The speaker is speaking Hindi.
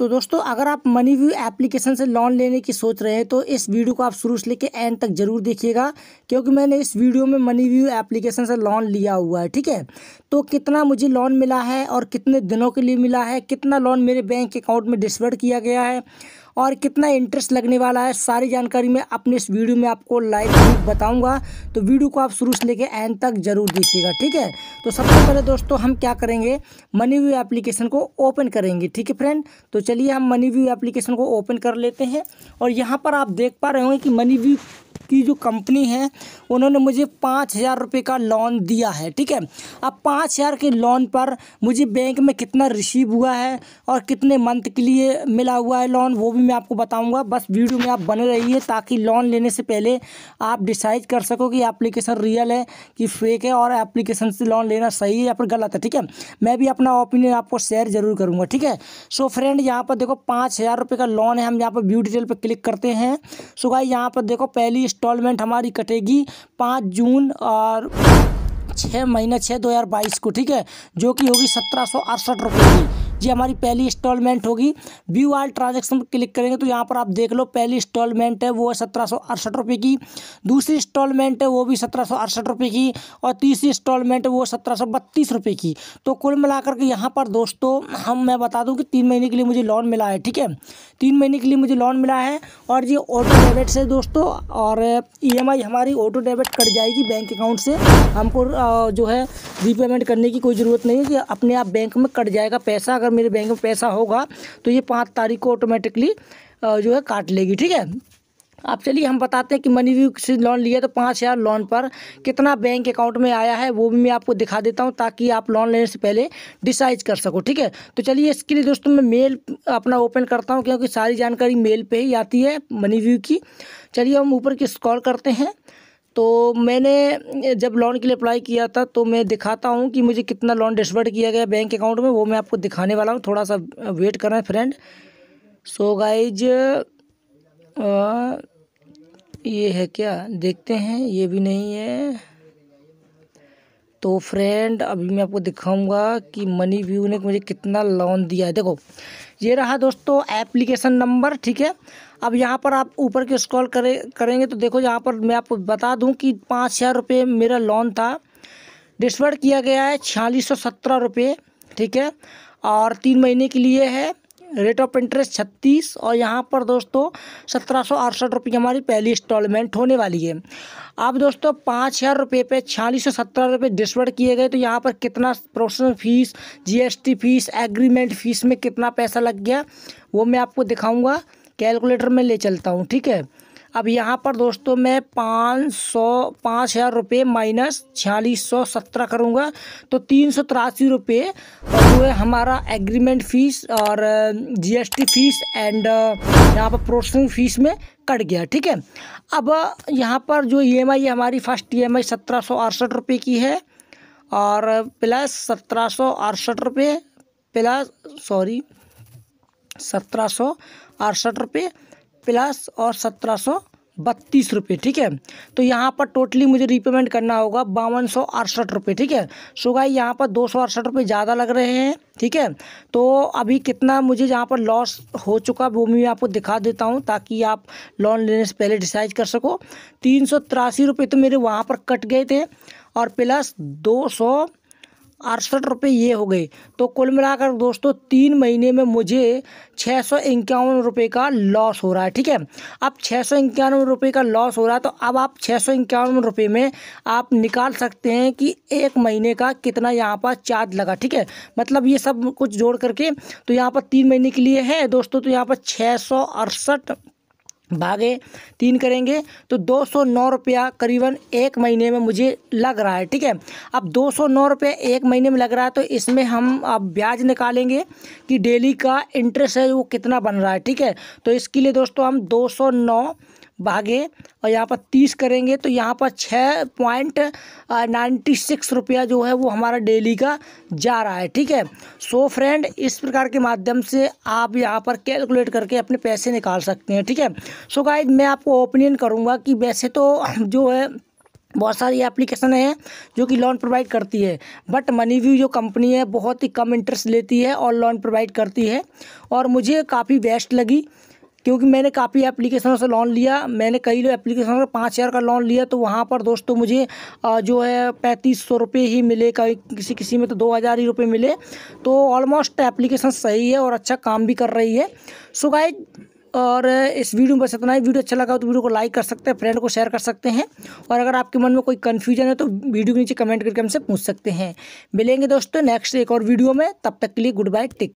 तो दोस्तों अगर आप मनी व्यू एप्लीकेशन से लोन लेने की सोच रहे हैं तो इस वीडियो को आप शुरू से लेकर एंड तक जरूर देखिएगा क्योंकि मैंने इस वीडियो में मनी व्यू एप्लीकेशन से लोन लिया हुआ है ठीक है तो कितना मुझे लोन मिला है और कितने दिनों के लिए मिला है कितना लोन मेरे बैंक अकाउंट में डिस्वर्ड किया गया है और कितना इंटरेस्ट लगने वाला है सारी जानकारी मैं अपने इस वीडियो में आपको लाइव बताऊंगा तो वीडियो को आप शुरू से लेकर एंड तक जरूर देखिएगा ठीक है तो सबसे पहले दोस्तों हम क्या करेंगे मनी व्यू एप्लीकेशन को ओपन करेंगे ठीक है फ्रेंड तो चलिए हम मनी व्यू एप्लीकेशन को ओपन कर लेते हैं और यहाँ पर आप देख पा रहे होंगे कि मनी व्यू की जो कंपनी है उन्होंने मुझे पाँच हज़ार रुपये का लोन दिया है ठीक है अब पाँच हज़ार के लोन पर मुझे बैंक में कितना रिसीव हुआ है और कितने मंथ के लिए मिला हुआ है लोन वो भी मैं आपको बताऊँगा बस वीडियो में आप बने रहिए ताकि लोन लेने से पहले आप डिसाइड कर सको कि एप्लीकेशन रियल है कि फेक है और एप्लीकेशन से लोन लेना सही है या फिर गलत है ठीक है मैं भी अपना ओपिनियन आपको शेयर जरूर करूँगा ठीक है सो फ्रेंड यहाँ पर देखो पाँच हज़ार रुपये का लोन है हम यहाँ पर व्यू डिटेल पर क्लिक करते हैं सो भाई यहाँ पर देखो पहली इंस्टॉलमेंट हमारी कटेगी पाँच जून और छः महीने छः दो हज़ार बाईस को ठीक है जो कि होगी सत्रह सौ अड़सठ रुपये की ये हमारी पहली इंस्टॉलमेंट होगी व्यू आल ट्रांजेक्शन पर क्लिक करेंगे तो यहाँ पर आप देख लो पहली इंस्टॉलमेंट है वो है सत्रह सौ अड़सठ रुपये की दूसरी इंस्टॉलमेंट है वो भी सत्रह सौ अड़सठ की और तीसरी इंस्टॉलमेंट है वो सत्रह सौ बत्तीस रुपये की तो कुल मिलाकर के यहाँ पर दोस्तों हम मैं बता दूँ कि तीन महीने के लिए मुझे लोन मिला है ठीक है तीन महीने के लिए मुझे लोन मिला है और ये ऑटो डेबिट से दोस्तों और ई e हमारी ऑटो डेबिट कट जाएगी बैंक अकाउंट से हमको जो है रीपेमेंट करने की कोई ज़रूरत नहीं है कि अपने आप बैंक में कट जाएगा पैसा अगर अगर मेरे बैंक में पैसा होगा तो ये पाँच तारीख को ऑटोमेटिकली जो है काट लेगी ठीक है आप चलिए हम बताते हैं कि मनी व्यू से लोन लिया तो पाँच हज़ार लोन पर कितना बैंक अकाउंट में आया है वो भी मैं आपको दिखा देता हूँ ताकि आप लोन लेने से पहले डिसाइड कर सको ठीक है तो चलिए इसके लिए दोस्तों मैं मेल अपना ओपन करता हूँ क्योंकि सारी जानकारी मेल पे ही आती है मनी व्यू की चलिए हम ऊपर की स्कॉल करते हैं तो मैंने जब लोन के लिए अप्लाई किया था तो मैं दिखाता हूँ कि मुझे कितना लोन डिसबर्ड किया गया बैंक अकाउंट में वो मैं आपको दिखाने वाला हूँ थोड़ा सा वेट कर रहे हैं फ्रेंड सो गाइज ये है क्या देखते हैं ये भी नहीं है तो फ्रेंड अभी मैं आपको दिखाऊंगा कि मनी व्यू ने मुझे कितना लोन दिया है देखो ये रहा दोस्तों एप्लीकेशन नंबर ठीक है अब यहाँ पर आप ऊपर के स्क्रॉल करें करेंगे तो देखो यहाँ पर मैं आपको बता दूँ कि पाँच हज़ार रुपये मेरा लोन था डिसवर्ड किया गया है छियालीस सौ सत्रह रुपये ठीक है और तीन महीने के लिए है रेट ऑफ इंटरेस्ट छत्तीस और यहाँ पर दोस्तों सत्रह सौ अड़सठ रुपये हमारी पहली इंस्टॉलमेंट होने वाली है अब दोस्तों पाँच हज़ार रुपये पे छियालीस सौ सत्रह रुपये डिस्वर्ड किए गए तो यहाँ पर कितना processing fees GST fees agreement fees में कितना पैसा लग गया वो मैं आपको दिखाऊँगा कैलकुलेटर में ले चलता हूँ ठीक है अब यहाँ पर दोस्तों मैं पाँच सौ पाँच हज़ार रुपये माइनस छियालीस सौ सत्रह करूँगा तो तीन सौ तिरासी रुपये जो है हमारा एग्रीमेंट फ़ीस और जीएसटी फ़ीस एंड यहाँ पर प्रोसेसिंग फ़ीस में कट गया ठीक है अब यहाँ पर जो ईएमआई e हमारी first E e M I सत्रह सौ अड़सठ रुपये की है और प्लस सत्रह सौ अड़सठ रुपये प्लस सॉरी सत्रह सौ अड़सठ रुपये प्लस और सत्रह सौ बत्तीस रुपये ठीक है तो यहाँ पर टोटली मुझे रिपेमेंट करना होगा बावन सौ अड़सठ रुपये ठीक है सो गाई यहाँ पर दो सौ अड़सठ रुपये ज़्यादा लग रहे हैं ठीक है तो अभी कितना मुझे यहाँ पर लॉस हो चुका वो मैं आपको दिखा देता हूँ ताकि आप लोन लेने से पहले डिसाइड कर सको तीन सौ तिरासी रुपये तो मेरे वहाँ पर कट गए थे और प्लस दो सौ अड़सठ रुपये ये हो गए तो कुल मिलाकर दोस्तों तीन महीने में मुझे छः सौ इक्यावन रुपये का लॉस हो रहा है ठीक है अब छः सौ इक्यावन रुपये का लॉस हो रहा है तो अब आप छः सौ इक्यावन रुपये में आप निकाल सकते हैं कि एक महीने का कितना यहाँ पर चार्ज लगा ठीक है मतलब ये सब कुछ जोड़ करके तो यहाँ पर तीन महीने के लिए है दोस्तों तो यहाँ पर छः सौ अड़सठ भागे तीन करेंगे तो दो सौ नौ रुपया करीबन एक महीने में मुझे लग रहा है ठीक है अब दो सौ नौ रुपया एक महीने में लग रहा है तो इसमें हम अब ब्याज निकालेंगे कि डेली का इंटरेस्ट है वो कितना बन रहा है ठीक है तो इसके लिए दोस्तों हम दो सौ नौ भागे और यहाँ पर तीस करेंगे तो यहाँ पर छः पॉइंट नाइन्टी सिक्स रुपया जो है वो हमारा डेली का जा रहा है ठीक है सो फ्रेंड इस प्रकार के माध्यम से आप यहाँ पर कैलकुलेट करके अपने पैसे निकाल सकते हैं ठीक है सो गाइज मैं आपको ओपिनियन करूँगा कि वैसे तो जो है बहुत सारी एप्लीकेशन हैं जो कि लोन प्रोवाइड करती है बट मनी व्यू जो कंपनी है बहुत ही कम इंटरेस्ट लेती है और लोन प्रोवाइड करती है और मुझे काफ़ी बेस्ट लगी क्योंकि मैंने काफ़ी एप्लीकेशन से लोन लिया मैंने कई लोग एप्लीकेशन से पाँच हज़ार का लोन लिया तो वहाँ पर दोस्तों मुझे जो है पैंतीस सौ रुपये ही मिले कहीं किसी किसी में तो दो हज़ार ही रुपये मिले तो ऑलमोस्ट एप्लीकेशन सही है और अच्छा काम भी कर रही है सो गाइज और इस वीडियो में बस इतना ही वीडियो अच्छा लगा तो वीडियो को लाइक कर सकते हैं फ्रेंड को शेयर कर सकते हैं और अगर आपके मन में कोई कन्फ्यूजन है तो वीडियो के नीचे कमेंट करके हमसे पूछ सकते हैं मिलेंगे दोस्तों नेक्स्ट एक और वीडियो में तब तक के लिए गुड बाय टिक